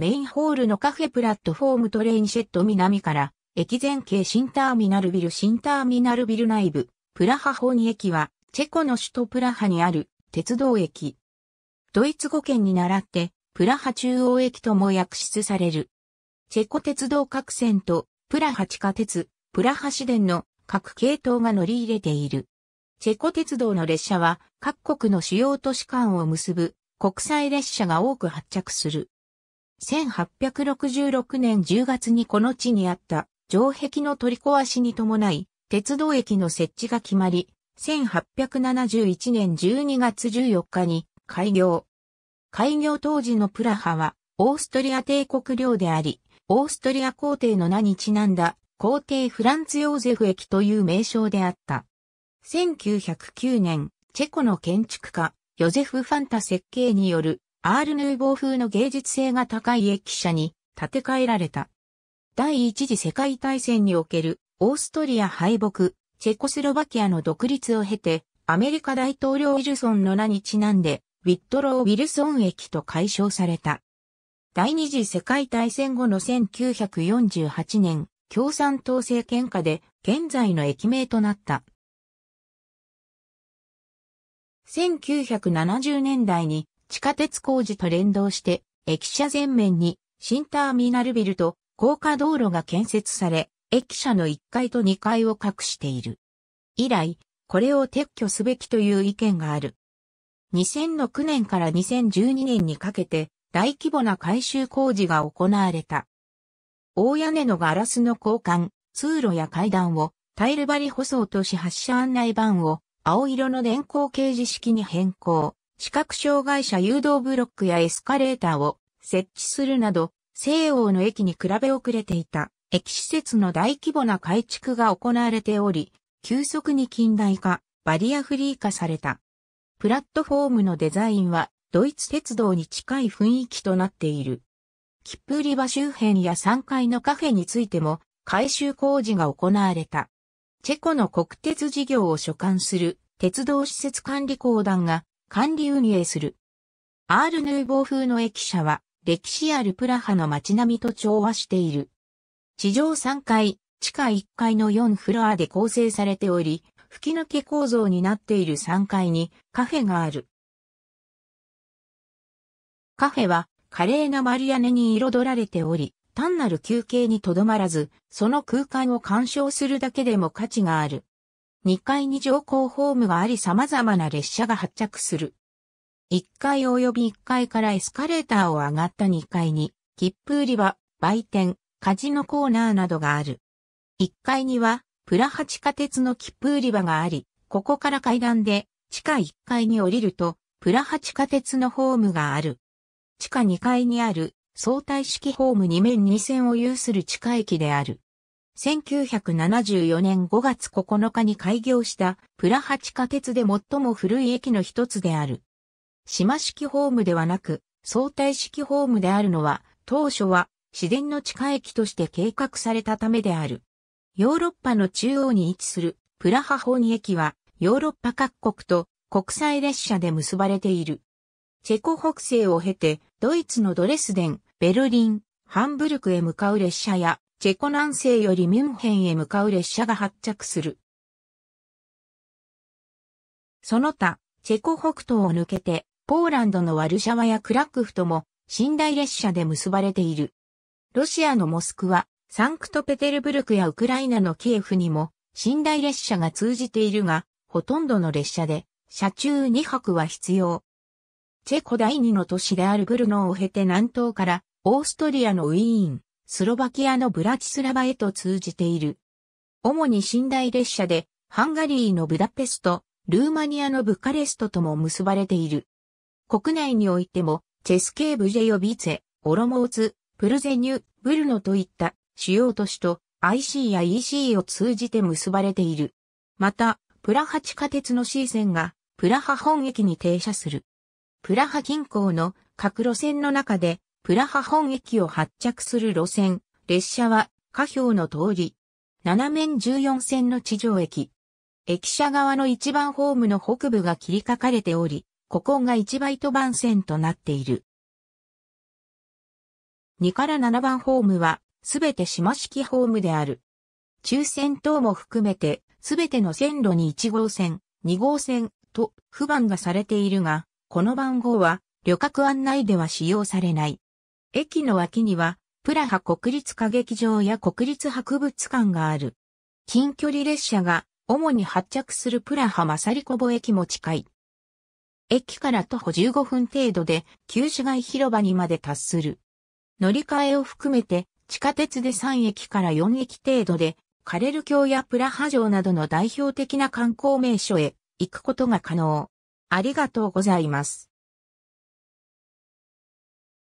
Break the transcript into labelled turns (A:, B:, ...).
A: メインホールのカフェプラットフォームトレインシェット南から、駅前景新ターミナルビル新ターミナルビル内部、プラハホニ駅は、チェコの首都プラハにある鉄道駅。ドイツ語圏に倣って、プラハ中央駅とも訳出される。チェコ鉄道各線と、プラハ地下鉄、プラハ市電の各系統が乗り入れている。チェコ鉄道の列車は各国の主要都市間を結ぶ国際列車が多く発着する。1866年10月にこの地にあった城壁の取り壊しに伴い、鉄道駅の設置が決まり、1871年12月14日に開業。開業当時のプラハは、オーストリア帝国領であり、オーストリア皇帝の名にちなんだ、皇帝フランツ・ヨーゼフ駅という名称であった。1909年、チェコの建築家、ヨゼフ・ファンタ設計によるアール・ヌーボー風の芸術性が高い駅舎に建て替えられた。第一次世界大戦におけるオーストリア敗北、チェコスロバキアの独立を経て、アメリカ大統領ウィルソンの名にちなんで、ウィットロー・ウィルソン駅と解消された。第二次世界大戦後の1948年、共産党政権下で現在の駅名となった。1970年代に地下鉄工事と連動して、駅舎前面に新ターミナルビルと高架道路が建設され、駅舎の1階と2階を隠している。以来、これを撤去すべきという意見がある。2006年から2012年にかけて大規模な改修工事が行われた。大屋根のガラスの交換、通路や階段をタイル張り舗装とし発車案内板を青色の電光掲示式に変更。視覚障害者誘導ブロックやエスカレーターを設置するなど、西欧の駅に比べ遅れていた駅施設の大規模な改築が行われており、急速に近代化、バリアフリー化された。プラットフォームのデザインはドイツ鉄道に近い雰囲気となっている。切符売り場周辺や3階のカフェについても改修工事が行われた。チェコの国鉄事業を所管する鉄道施設管理公団が管理運営する。アールヌーボー風の駅舎は、歴史あるプラハの街並みと調和している。地上3階、地下1階の4フロアで構成されており、吹き抜け構造になっている3階にカフェがある。カフェは華麗な丸屋根に彩られており、単なる休憩にとどまらず、その空間を鑑賞するだけでも価値がある。2階に乗降ホームがあり様々な列車が発着する。1階及び1階からエスカレーターを上がった2階に、切符売り場、売店、カジノコーナーなどがある。1階には、プラハ地下鉄の切符売り場があり、ここから階段で、地下1階に降りると、プラハ地下鉄のホームがある。地下2階にある、相対式ホーム2面2線を有する地下駅である。1974年5月9日に開業したプラハ地下鉄で最も古い駅の一つである。島式ホームではなく相対式ホームであるのは当初は市電の地下駅として計画されたためである。ヨーロッパの中央に位置するプラハ本駅はヨーロッパ各国と国際列車で結ばれている。チェコ北西を経てドイツのドレスデン、ベルリン、ハンブルクへ向かう列車やチェコ南西よりミュンヘンへ向かう列車が発着する。その他、チェコ北東を抜けて、ポーランドのワルシャワやクラクフとも、寝台列車で結ばれている。ロシアのモスクワ、サンクトペテルブルクやウクライナのキエフにも、寝台列車が通じているが、ほとんどの列車で、車中2泊は必要。チェコ第二の都市であるブルノを経て南東から、オーストリアのウィーン、スロバキアのブラチスラバへと通じている。主に寝台列車で、ハンガリーのブダペスト、ルーマニアのブカレストとも結ばれている。国内においても、チェスケーブジェヨビツェ、オロモーツ、プルゼニュ、ブルノといった主要都市と IC や EC を通じて結ばれている。また、プラハ地下鉄の C 線がプラハ本駅に停車する。プラハ近郊の各路線の中でプラハ本駅を発着する路線、列車は、下表の通り。斜面14線の地上駅。駅舎側の1番ホームの北部が切り書かれており、ここが1バイト番線となっている。2から7番ホームは、すべて島式ホームである。中線等も含めて、すべての線路に1号線、2号線と不番がされているが、この番号は旅客案内では使用されない。駅の脇には、プラハ国立歌劇場や国立博物館がある。近距離列車が主に発着するプラハマサリコボ駅も近い。駅から徒歩15分程度で旧市街広場にまで達する。乗り換えを含めて地下鉄で3駅から4駅程度でカレル橋やプラハ城などの代表的な観光名所へ行くことが可能。ありがとうございます。